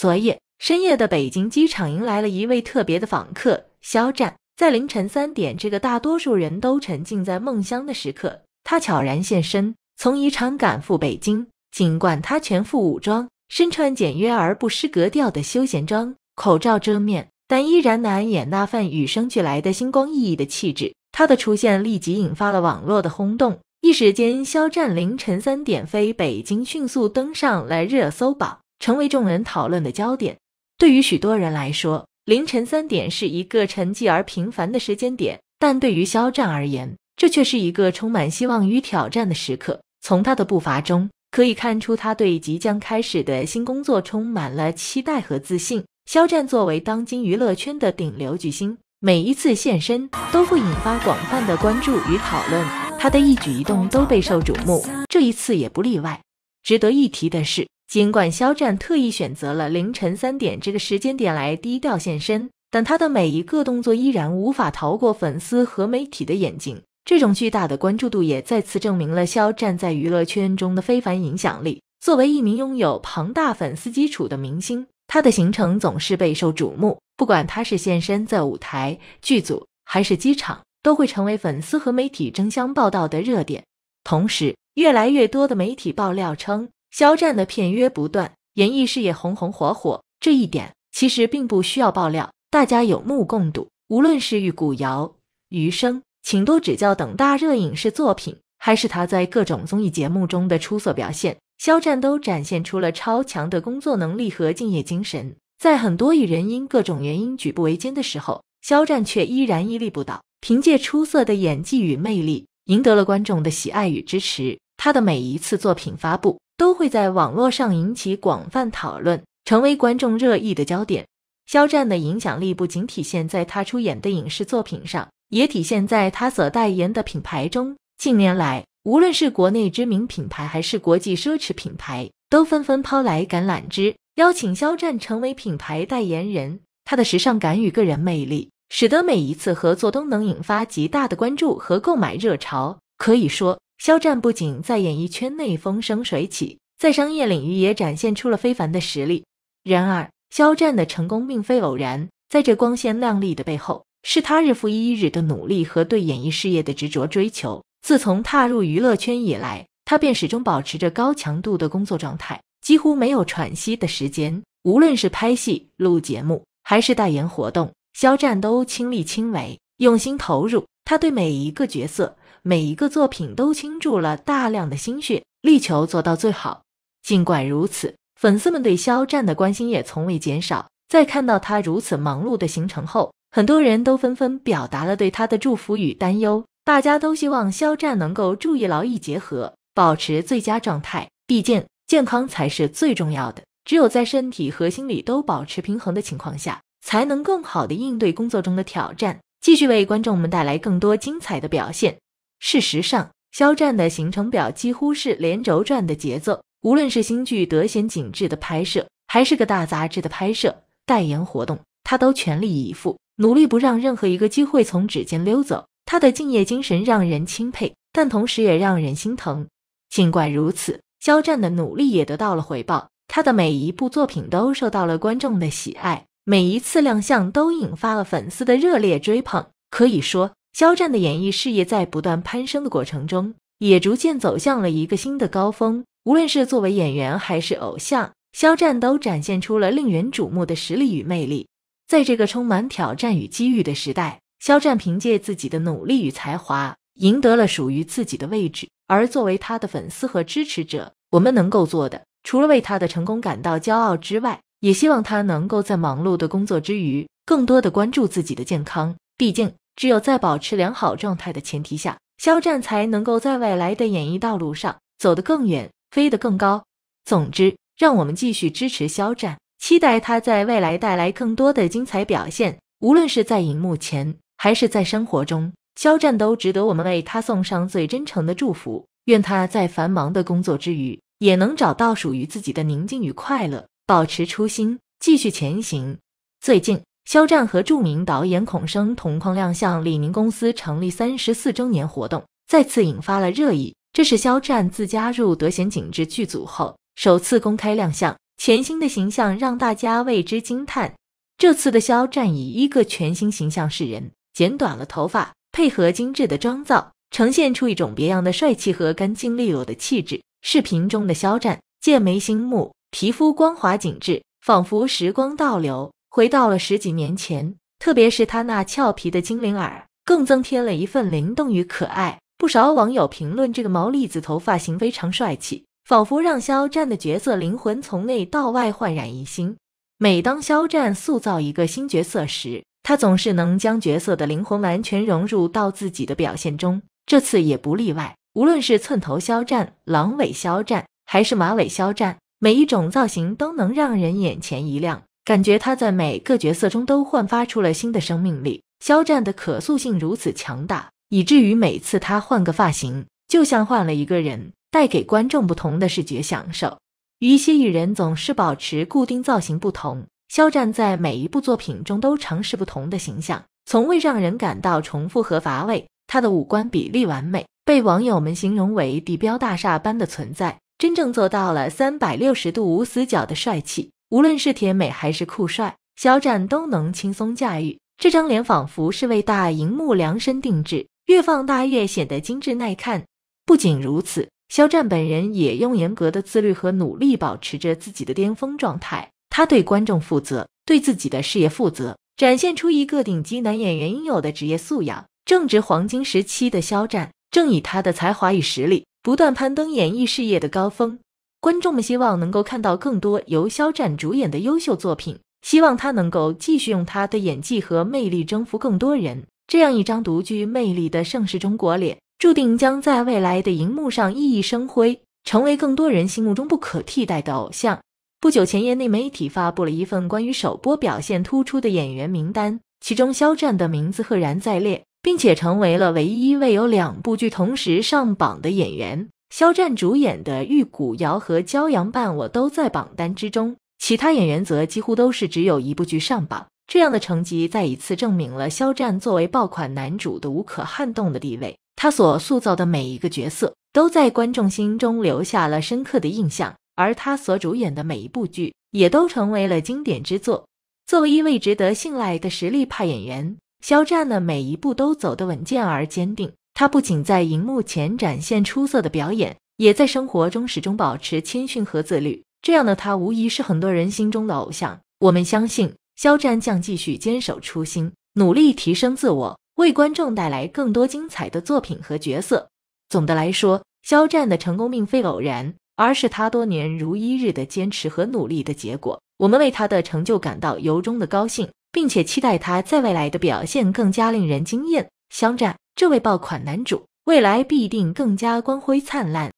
昨夜深夜的北京机场迎来了一位特别的访客——肖战。在凌晨三点，这个大多数人都沉浸在梦乡的时刻，他悄然现身，从宜昌赶赴北京。尽管他全副武装，身穿简约而不失格调的休闲装，口罩遮面，但依然难掩那份与生俱来的星光熠熠的气质。他的出现立即引发了网络的轰动，一时间，肖战凌晨三点飞北京迅速登上了热搜榜。成为众人讨论的焦点。对于许多人来说，凌晨三点是一个沉寂而平凡的时间点，但对于肖战而言，这却是一个充满希望与挑战的时刻。从他的步伐中可以看出，他对即将开始的新工作充满了期待和自信。肖战作为当今娱乐圈的顶流巨星，每一次现身都会引发广泛的关注与讨论，他的一举一动都备受瞩目。这一次也不例外。值得一提的是。尽管肖战特意选择了凌晨三点这个时间点来低调现身，但他的每一个动作依然无法逃过粉丝和媒体的眼睛。这种巨大的关注度也再次证明了肖战在娱乐圈中的非凡影响力。作为一名拥有庞大粉丝基础的明星，他的行程总是备受瞩目。不管他是现身在舞台、剧组还是机场，都会成为粉丝和媒体争相报道的热点。同时，越来越多的媒体爆料称。肖战的片约不断，演艺事业红红火火，这一点其实并不需要爆料，大家有目共睹。无论是与古瑶、余生，请多指教等大热影视作品，还是他在各种综艺节目中的出色表现，肖战都展现出了超强的工作能力和敬业精神。在很多艺人因各种原因举步维艰的时候，肖战却依然屹立不倒，凭借出色的演技与魅力，赢得了观众的喜爱与支持。他的每一次作品发布，都会在网络上引起广泛讨论，成为观众热议的焦点。肖战的影响力不仅体现在他出演的影视作品上，也体现在他所代言的品牌中。近年来，无论是国内知名品牌还是国际奢侈品牌，都纷纷抛来橄榄枝，邀请肖战成为品牌代言人。他的时尚感与个人魅力，使得每一次合作都能引发极大的关注和购买热潮。可以说。肖战不仅在演艺圈内风生水起，在商业领域也展现出了非凡的实力。然而，肖战的成功并非偶然，在这光鲜亮丽的背后，是他日复一日的努力和对演艺事业的执着追求。自从踏入娱乐圈以来，他便始终保持着高强度的工作状态，几乎没有喘息的时间。无论是拍戏、录节目，还是代言活动，肖战都亲力亲为，用心投入。他对每一个角色。每一个作品都倾注了大量的心血，力求做到最好。尽管如此，粉丝们对肖战的关心也从未减少。在看到他如此忙碌的行程后，很多人都纷纷表达了对他的祝福与担忧。大家都希望肖战能够注意劳逸结合，保持最佳状态。毕竟，健康才是最重要的。只有在身体和心理都保持平衡的情况下，才能更好的应对工作中的挑战，继续为观众们带来更多精彩的表现。事实上，肖战的行程表几乎是连轴转的节奏。无论是新剧《德贤景致》的拍摄，还是个大杂志的拍摄、代言活动，他都全力以赴，努力不让任何一个机会从指尖溜走。他的敬业精神让人钦佩，但同时也让人心疼。尽管如此，肖战的努力也得到了回报，他的每一部作品都受到了观众的喜爱，每一次亮相都引发了粉丝的热烈追捧。可以说。肖战的演艺事业在不断攀升的过程中，也逐渐走向了一个新的高峰。无论是作为演员还是偶像，肖战都展现出了令人瞩目的实力与魅力。在这个充满挑战与机遇的时代，肖战凭借自己的努力与才华，赢得了属于自己的位置。而作为他的粉丝和支持者，我们能够做的，除了为他的成功感到骄傲之外，也希望他能够在忙碌的工作之余，更多的关注自己的健康。毕竟，只有在保持良好状态的前提下，肖战才能够在未来的演艺道路上走得更远，飞得更高。总之，让我们继续支持肖战，期待他在未来带来更多的精彩表现。无论是在荧幕前，还是在生活中，肖战都值得我们为他送上最真诚的祝福。愿他在繁忙的工作之余，也能找到属于自己的宁静与快乐，保持初心，继续前行。最近。肖战和著名导演孔笙同框亮相，李宁公司成立三十四周年活动再次引发了热议。这是肖战自加入德贤景致剧组后首次公开亮相，全新的形象让大家为之惊叹。这次的肖战以一个全新形象示人，剪短了头发，配合精致的妆造，呈现出一种别样的帅气和干净利落的气质。视频中的肖战剑眉星目，皮肤光滑紧致，仿佛时光倒流。回到了十几年前，特别是他那俏皮的精灵耳，更增添了一份灵动与可爱。不少网友评论，这个毛栗子头发型非常帅气，仿佛让肖战的角色灵魂从内到外焕然一新。每当肖战塑造一个新角色时，他总是能将角色的灵魂完全融入到自己的表现中，这次也不例外。无论是寸头肖战、狼尾肖战，还是马尾肖战，每一种造型都能让人眼前一亮。感觉他在每个角色中都焕发出了新的生命力。肖战的可塑性如此强大，以至于每次他换个发型，就像换了一个人，带给观众不同的视觉享受。与一些艺人总是保持固定造型不同，肖战在每一部作品中都尝试不同的形象，从未让人感到重复和乏味。他的五官比例完美，被网友们形容为地标大厦般的存在，真正做到了三百六十度无死角的帅气。无论是甜美还是酷帅，肖战都能轻松驾驭。这张脸仿佛是为大荧幕量身定制，越放大越显得精致耐看。不仅如此，肖战本人也用严格的自律和努力保持着自己的巅峰状态。他对观众负责，对自己的事业负责，展现出一个顶级男演员应有的职业素养。正值黄金时期的肖战，正以他的才华与实力不断攀登演艺事业的高峰。观众们希望能够看到更多由肖战主演的优秀作品，希望他能够继续用他的演技和魅力征服更多人。这样一张独具魅力的盛世中国脸，注定将在未来的荧幕上熠熠生辉，成为更多人心目中不可替代的偶像。不久前，业内媒体发布了一份关于首播表现突出的演员名单，其中肖战的名字赫然在列，并且成为了唯一一位有两部剧同时上榜的演员。肖战主演的《玉骨遥》和《骄阳伴我》都在榜单之中，其他演员则几乎都是只有一部剧上榜。这样的成绩再一次证明了肖战作为爆款男主的无可撼动的地位。他所塑造的每一个角色都在观众心中留下了深刻的印象，而他所主演的每一部剧也都成为了经典之作。作为一位值得信赖的实力派演员，肖战的每一步都走得稳健而坚定。他不仅在荧幕前展现出色的表演，也在生活中始终保持谦逊和自律。这样的他无疑是很多人心中的偶像。我们相信，肖战将继续坚守初心，努力提升自我，为观众带来更多精彩的作品和角色。总的来说，肖战的成功并非偶然，而是他多年如一日的坚持和努力的结果。我们为他的成就感到由衷的高兴，并且期待他在未来的表现更加令人惊艳。相战，这位爆款男主未来必定更加光辉灿烂。